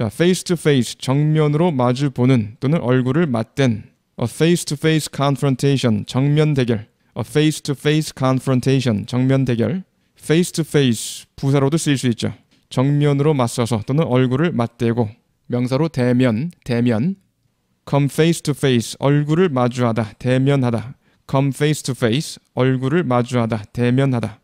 자, face to face 정면으로 마주 보는 또는 얼굴을 맞댄 a face to face confrontation 정면 대결 a face to face confrontation 정면 대결 face to face 부사로도 쓰일 수 있죠. 정면으로 맞서서 또는 얼굴을 맞대고 명사로 대면 대면 come face to face 얼굴을 마주하다 대면하다 come face to face 얼굴을 마주하다 대면하다